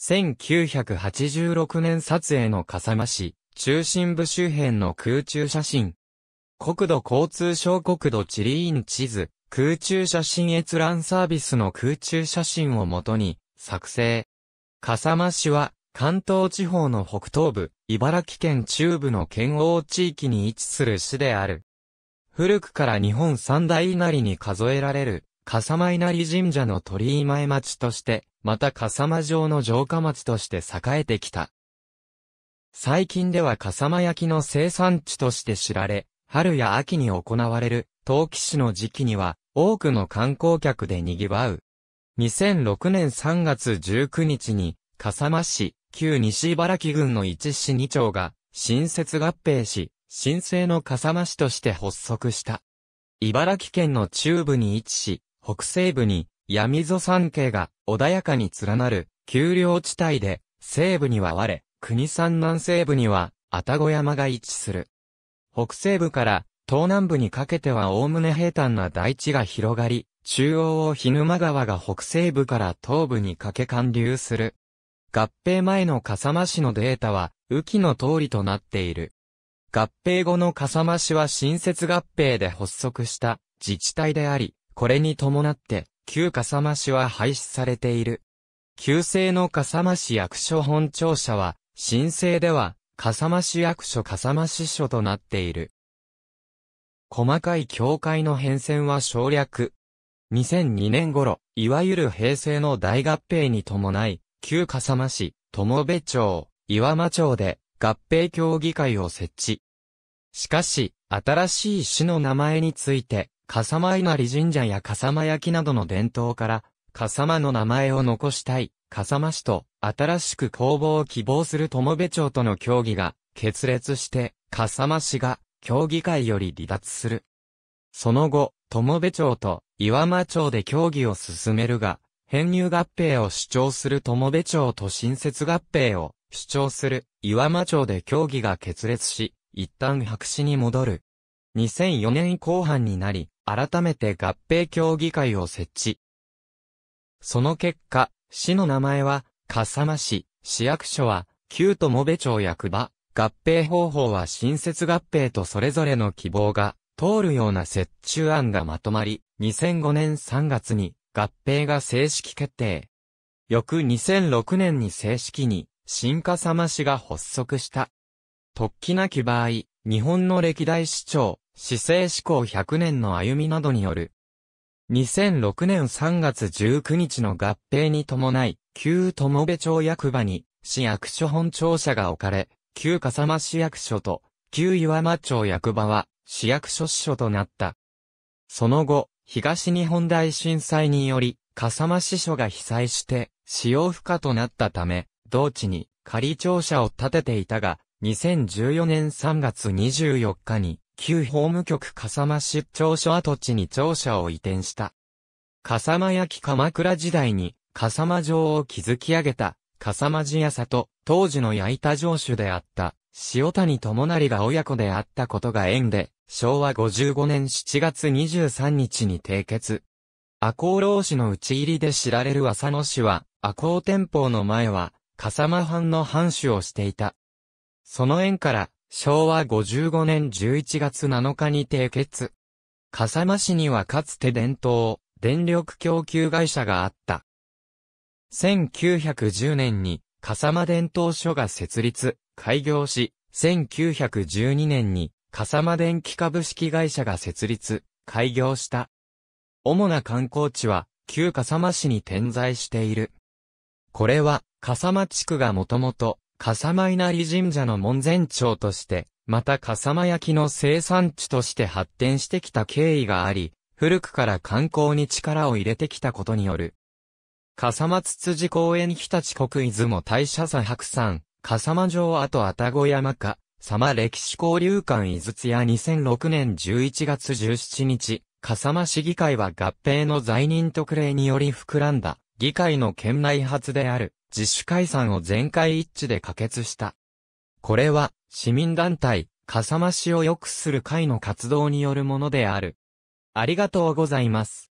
1986年撮影の笠間市、中心部周辺の空中写真。国土交通省国土地理院地図、空中写真閲覧サービスの空中写真をもとに、作成。笠間市は、関東地方の北東部、茨城県中部の県央地域に位置する市である。古くから日本三大稲荷に数えられる、笠間稲荷神社の鳥居前町として、また笠間城の城下町として栄えてきた。最近では笠間焼の生産地として知られ、春や秋に行われる、陶器市の時期には、多くの観光客で賑わう。2006年3月19日に、笠間市、旧西茨城郡の一市二町が、新設合併し、新生の笠間市として発足した。茨城県の中部に位置し、北西部に闇溝山系が穏やかに連なる丘陵地帯で、西部には我、国山南西部には、愛宕山が位置する。北西部から東南部にかけては概ね平坦な大地が広がり、中央を日沼川が北西部から東部にかけ貫流する。合併前の笠間市のデータは、雨季の通りとなっている。合併後の笠間市は新設合併で発足した自治体であり、これに伴って、旧笠間市は廃止されている。旧制の笠間市役所本庁舎は、新請では、笠間市役所笠間支所となっている。細かい教会の変遷は省略。2002年頃、いわゆる平成の大合併に伴い、旧笠間市、友部町、岩間町で合併協議会を設置。しかし、新しい市の名前について、笠間稲荷神社や笠間焼などの伝統から、笠間の名前を残したい、笠間市と、新しく工房を希望する友部町との協議が、決裂して、笠間市が、協議会より離脱する。その後、友部町と岩間町で協議を進めるが、編入合併を主張する友部町と新設合併を主張する岩間町で協議が決裂し、一旦白紙に戻る。2004年後半になり、改めて合併協議会を設置。その結果、市の名前は、笠間市、市役所は、旧ともべ町役場、合併方法は新設合併とそれぞれの希望が通るような折衷案がまとまり、2005年3月に合併が正式決定。翌2006年に正式に新笠間市が発足した。突起なき場合、日本の歴代市長、市政志向100年の歩みなどによる。2006年3月19日の合併に伴い、旧友部町役場に市役所本庁舎が置かれ、旧笠間市役所と旧岩間町役場は市役所支所となった。その後、東日本大震災により、笠間支所が被災して使用不可となったため、同地に仮庁舎を建てていたが、2014年3月24日に旧法務局笠間市庁所跡地に庁舎を移転した。笠間焼鎌倉時代に笠間城を築き上げた笠間寺屋里、当時の焼いた城主であった塩谷智成が親子であったことが縁で、昭和55年7月23日に締結。赤穂浪士の討ち入りで知られる浅野氏は、赤穂天保の前は、笠間藩の藩主をしていた。その縁から、昭和55年11月7日に締結。笠間市にはかつて伝統、電力供給会社があった。1910年に笠間伝統所が設立、開業し、1912年に笠間電気株式会社が設立、開業した。主な観光地は、旧笠間市に点在している。これは、笠間地区がもともと、笠間稲荷神社の門前町として、また笠間焼の生産地として発展してきた経緯があり、古くから観光に力を入れてきたことによる。笠間筒寺公園日立国出雲大社佐白山、笠間城跡たご山か、様歴史交流館井筒屋2006年11月17日、笠間市議会は合併の在任特例により膨らんだ、議会の県内初である。自主解散を全会一致で可決した。これは、市民団体、かさ増しを良くする会の活動によるものである。ありがとうございます。